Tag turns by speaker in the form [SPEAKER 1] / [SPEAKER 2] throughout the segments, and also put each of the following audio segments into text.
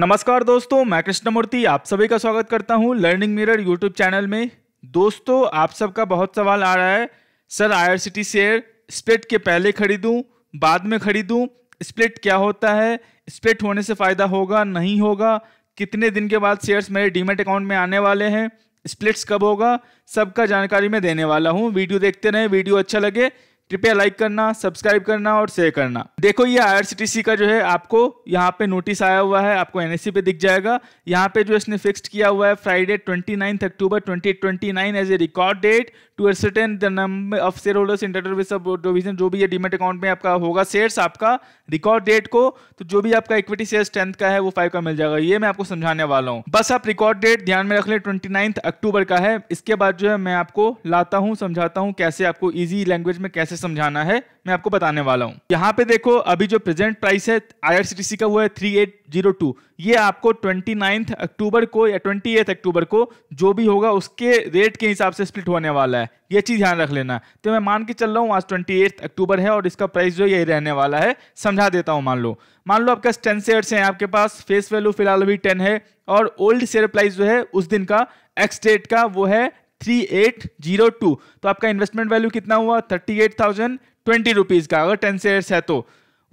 [SPEAKER 1] नमस्कार दोस्तों मैं कृष्णमूर्ति आप सभी का स्वागत करता हूं लर्निंग मिरर यूट्यूब चैनल में दोस्तों आप सबका बहुत सवाल आ रहा है सर आईआरसीटी शेयर स्प्लिट के पहले खरीदूं बाद में खरीदूं स्प्लिट क्या होता है स्प्लिट होने से फ़ायदा होगा नहीं होगा कितने दिन के बाद शेयर्स मेरे डीमेट अकाउंट में आने वाले हैं स्प्लिट्स कब होगा सबका जानकारी मैं देने वाला हूँ वीडियो देखते रहें वीडियो अच्छा लगे कृपया लाइक करना सब्सक्राइब करना और शेयर करना देखो ये आई का जो है आपको यहाँ पे नोटिस आया हुआ है आपको एनएससी पे दिख जाएगा यहाँ पे जो इसने फिक्स्ड किया हुआ है Friday twenty October twenty as a record date to ascertain the number of share holders interested sub division जो भी ये डीमेट अकाउंट में आपका होगा शेयर्स आपका रिकॉर्ड डेट को तो जो भी आपका इक्विटी शेयर टेंथ का है वो फाइव का मिल जाएगा ये मैं आपको समझाने वाला हूँ बस आप रिकॉर्ड डेट ध्यान में रख लें ट्वेंटी अक्टूबर का है इसके बाद जो है मैं आपको लाता हूँ समझाता हूँ कैसे आपको ईजी लैंग्वेज में कैसे समझाना है मैं आपको बताने वाला हूँ यहाँ पे देखो अभी जो प्रेजेंट प्राइस है आईआरसीटीसी का वो है थ्री एट जीरो टू ये आपको ट्वेंटी नाइन्थ अक्टूबर को या ट्वेंटी एथ अक्टूबर को जो भी होगा उसके रेट के हिसाब से स्प्लिट होने वाला है ये चीज़ ध्यान रख लेना तो मैं मान के चल रहा हूँ आज ट्वेंटी एथ अक्टूबर है और इसका प्राइस जो यही रहने वाला है समझा देता हूँ मान लो मान लो आपका टेन शेयर्स हैं आपके पास फेस वैल्यू फिलहाल अभी टेन है और ओल्ड शेयर प्राइस जो है उस दिन का एक्स डेट का वो है थ्री एट जीरो टू तो आपका इन्वेस्टमेंट वैल्यू कितना हुआ thirty eight thousand twenty rupees का अगर टेन शेयर्स है तो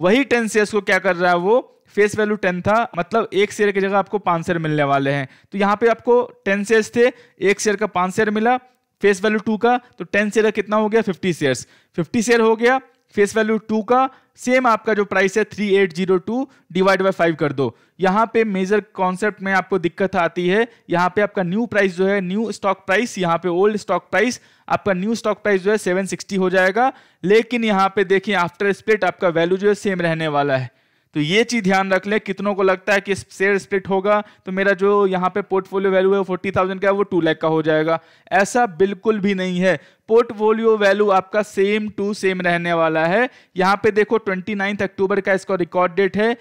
[SPEAKER 1] वही टेन शेयर्स को क्या कर रहा है वो फेस वैल्यू टेन था मतलब एक शेयर की जगह आपको पांच शेयर मिलने वाले हैं तो यहाँ पे आपको टेन शेयर्स थे एक शेयर का पांच शेयर मिला फेस वैल्यू टू का तो टेन शेयर कितना हो गया फिफ्टी शेयर्स फिफ्टी शेयर हो गया फेस वैल्यू टू का सेम आपका जो प्राइस है three eight zero two divide by five कर दो यहाँ पे मेजर कॉन्सेप्ट में आपको दिक्कत आती है यहाँ पे आपका न्यू प्राइस जो है न्यू स्टॉक प्राइस यहाँ पे ओल्ड स्टॉक प्राइस आपका न्यू स्टॉक प्राइस जो है सेवन सिक्सटी हो जाएगा लेकिन यहाँ पे देखिए आफ्टर स्प्लिट आपका वैल्यू जो है सेम रहने वाला है तो ये चीज ध्यान रख ले कितनों को लगता है कि शेयर स्प्लिट होगा तो मेरा जो यहाँ पे पोर्टफोलियो वैल्यू है फोर्टी थाउजेंड का है वो टू लैख का हो जाएगा ऐसा बिल्कुल भी नहीं है पोर्टफोलियो वैल्यू आपका सेम टू सेम रहने वाला है यहाँ पे देखो ट्वेंटी नाइन्थ अक्टूबर का इसका रिकॉर्ड डेट है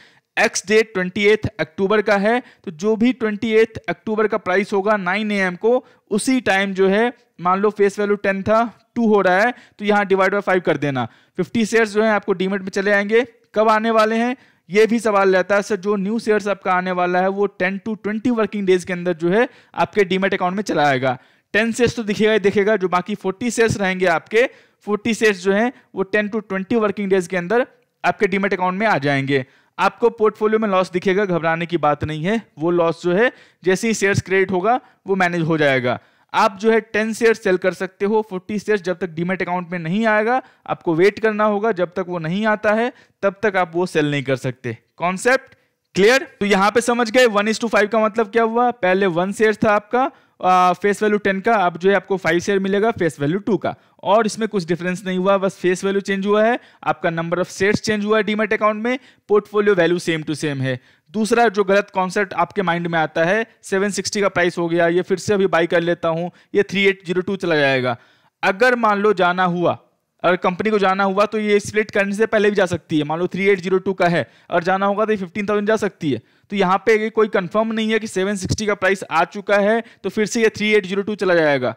[SPEAKER 1] ex date twenty eighth October का है तो जो भी ट्वेंटी एथ अक्टूबर का प्राइस होगा नाइन ए एम को उसी टाइम जो है मान लो फेस वैल्यू टेन था टू हो रहा है तो यहाँ डिवाइड बाई फाइव कर देना फिफ्टी शेयर जो है आपको डीमेट में चले आएंगे कब आने वाले हैं ये भी सवाल रहता है सर जो न्यू शेयर्स आपका आने वाला है वो ten to twenty working days के अंदर जो है आपके डीमेट अकाउंट में चला आएगा टेन शेयर्स तो दिखेगा ही दिखेगा जो बाकी फोर्टी शेयर्स रहेंगे आपके फोर्टी शेयर्स जो हैं वो ten to twenty working days के अंदर आपके डीमेट अकाउंट में आ जाएंगे आपको पोर्टफोलियो में लॉस दिखेगा घबराने की बात नहीं है वो लॉस जो है जैसे ही शेयर्स क्रेडिट होगा वो मैनेज हो जाएगा आप जो है टेन शेयर सेल कर सकते हो फोर्टी शेयर जब तक डीमेट अकाउंट में नहीं आएगा आपको वेट करना होगा जब तक वो नहीं आता है तब तक आप वो सेल नहीं कर सकते कॉन्सेप्ट क्लियर तो यहां पे समझ गए वन इज टू फाइव का मतलब क्या हुआ पहले वन शेयर था आपका फेस वैल्यू टेन का अब जो है आपको फाइव शेयर मिलेगा फेस वैल्यू टू का और इसमें कुछ डिफरेंस नहीं हुआ बस फेस वैल्यू चेंज हुआ है आपका नंबर ऑफ शेयर्स चेंज हुआ है डीमेट अकाउंट में portfolio value same to same है दूसरा जो गलत कॉन्सेप्ट आपके माइंड में आता है 760 का प्राइस हो गया ये फिर से अभी बाई कर लेता हूँ ये 3802 चला जाएगा अगर मान लो जाना हुआ अगर कंपनी को जाना हुआ तो ये स्प्लिट करने से पहले भी जा सकती है मान लो 3802 का है और जाना होगा तो ये थाउजेंड जा सकती है तो यहाँ पे कोई कन्फर्म नहीं है कि सिक्सटी का प्राइस आ चुका है तो फिर से ये टू चला जाएगा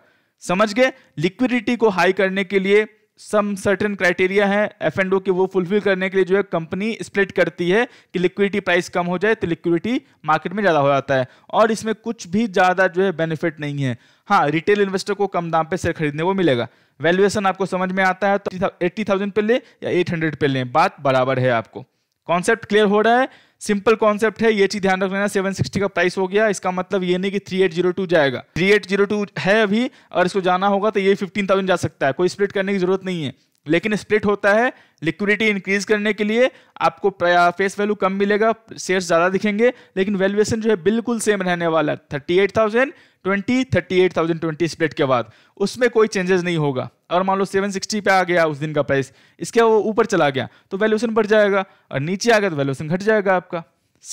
[SPEAKER 1] समझ गए लिक्विडिटी को हाई करने के लिए सम सर्टेन क्राइटेरिया है एफ एंड ओ के वो फुलफिल करने के लिए जो है कंपनी स्प्लिट करती है कि लिक्विडिटी प्राइस कम हो जाए तो लिक्विडिटी मार्केट में ज़्यादा हो जाता है और इसमें कुछ भी ज़्यादा जो है बेनिफिट नहीं है हाँ रिटेल इन्वेस्टर को कम दाम पे शेयर खरीदने को मिलेगा वैल्यूएशन आपको समझ में आता है तो एट्टी थाउजेंड पे लें या एट हंड्रेड पे लें बात बराबर है आपको कॉन्सेप्ट क्लियर हो रहा है सिंपल कॉन्सेप्ट है ये चीज ध्यान रख लेना 760 का प्राइस हो गया इसका मतलब ये नहीं कि 3802 जाएगा 3802 है अभी और इसको जाना होगा तो ये 15000 जा सकता है कोई स्प्लिट करने की जरूरत नहीं है लेकिन स्प्लिट होता है लिक्विडिटी इंक्रीज करने के लिए आपको फेस वैल्यू कम मिलेगा शेयर ज़्यादा दिखेंगे लेकिन वैल्यूएशन जो है बिल्कुल सेम रहने वाला है thirty eight thousand twenty thirty eight thousand twenty split के बाद उसमें कोई चेंजेस नहीं होगा अगर मान लो सेवन सिक्सटी पे आ गया उस दिन का प्राइस इसके वो ऊपर चला गया तो वैल्यूएशन बढ़ जाएगा और नीचे आ गया तो वैल्यूएशन घट जाएगा आपका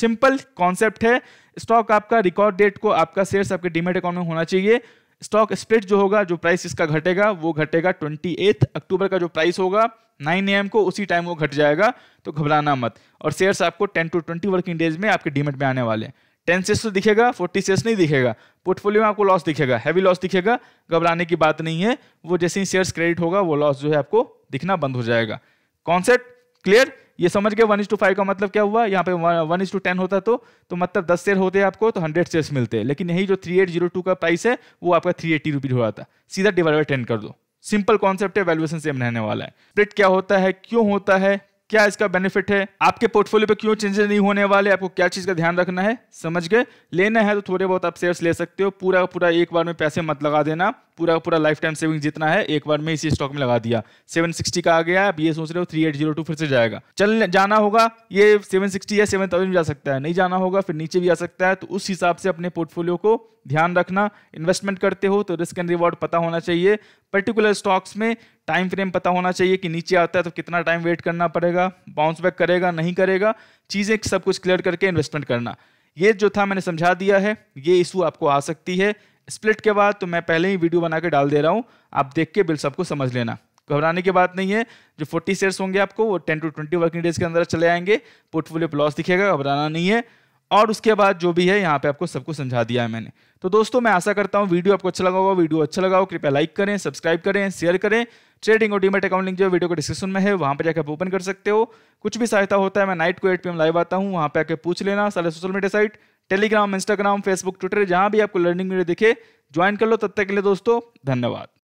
[SPEAKER 1] सिंपल कॉन्सेप्ट है स्टॉक आपका रिकॉर्ड डेट को आपका शेयर्स आपके डीमेट अकाउंट में होना चाहिए स्टॉक स्प्लिट जो होगा जो प्राइस इसका घटेगा वो घटेगा ट्वेंटी अक्टूबर का जो प्राइस होगा 9 एम को उसी टाइम वो घट जाएगा तो घबराना मत और शेयर्स आपको 10 टू 20 वर्किंग डेज में आपके डीमेट में आने वाले हैं टेन शेयर्स तो दिखेगा फोर्टी शेयर्स नहीं दिखेगा पोर्टफोलियो में आपको लॉस दिखेगा हैवी लॉस दिखेगा घबराने की बात नहीं है वो जैसे ही शेयर्स क्रेडिट होगा वो लॉस जो है आपको दिखना बंद हो जाएगा कॉन्सेप्ट क्लियर ये समझ गए वन इज टू फाइव का मतलब क्या हुआ यहाँ पे वन इज टू टेन होता तो तो मतलब दस शेयर होते आपको तो हंड्रेड शेयर्स मिलते हैं लेकिन यही जो थ्री एट जीरो टू का प्राइस है वो आपका थ्री एट्टी रुपीज हो रहा था सीधा डिवाइड बाई टेन कर दो सिंपल कॉन्सेप्ट है वैल्यूएशन सेम रहने वाला है स्प्लिट क्या होता है क्यों होता है क्या इसका बेनिफिट है आपके पोर्टफोलियो पे क्यों चेंजेस नहीं होने वाले आपको क्या चीज़ का ध्यान रखना है समझ गए लेना है तो थोड़े बहुत आप शेयर्स ले सकते हो पूरा पूरा एक बार में पैसे मत लगा देना पूरा पूरा लाइफ टाइम सेविंग जितना है एक बार में इसी स्टॉक में लगा दिया 760 का आ गया अब ये सोच रहे हो 3802 फिर से जाएगा चल जाना होगा ये 760 या सेवन थाउजेंड जा सकता है नहीं जाना होगा फिर नीचे भी आ सकता है तो उस हिसाब से अपने पोर्टफोलियो को ध्यान रखना इन्वेस्टमेंट करते हो तो रिस्क एंड रिवॉर्ड पता होना चाहिए पर्टिकुलर स्टॉक्स में टाइम फ्रेम पता होना चाहिए कि नीचे आता है तो कितना टाइम वेट करना पड़ेगा बाउंस बैक करेगा नहीं करेगा चीज़ें सब कुछ क्लियर करके इन्वेस्टमेंट करना ये जो था मैंने समझा दिया है ये इशू आपको आ सकती है स्प्लिट के बाद तो मैं पहले ही वीडियो बना के डाल दे रहा हूँ आप देख के बिल सबको समझ लेना घबराने की बात नहीं है जो 40 शेयर्स होंगे आपको वो 10 टू 20 वर्किंग डेज के अंदर चले आएंगे पोर्टफोलियो प्लॉस लॉस दिखेगा घबराना नहीं है और उसके बाद जो भी है यहाँ पे आपको सबको समझा दिया है मैंने तो दोस्तों मैं आशा करता हूँ वीडियो आपको अच्छा लगा होगा वीडियो अच्छा लगा हो कृपया लाइक करें सब्सक्राइब करें शेयर करें ट्रेडिंग और डीमेट अकाउंट लिंक जो वीडियो को डिस्क्रिप्शन में है वहाँ पर जाकर आप ओपन कर सकते हो कुछ भी सहायता होता है मैं नाइट को एट पी लाइव आता हूँ वहाँ पर आकर पूछ लेना सारे social media site Telegram Instagram Facebook Twitter जहां भी आपको लर्निंग मीडिया दिखे ज्वाइन कर लो तब तक के लिए दोस्तों धन्यवाद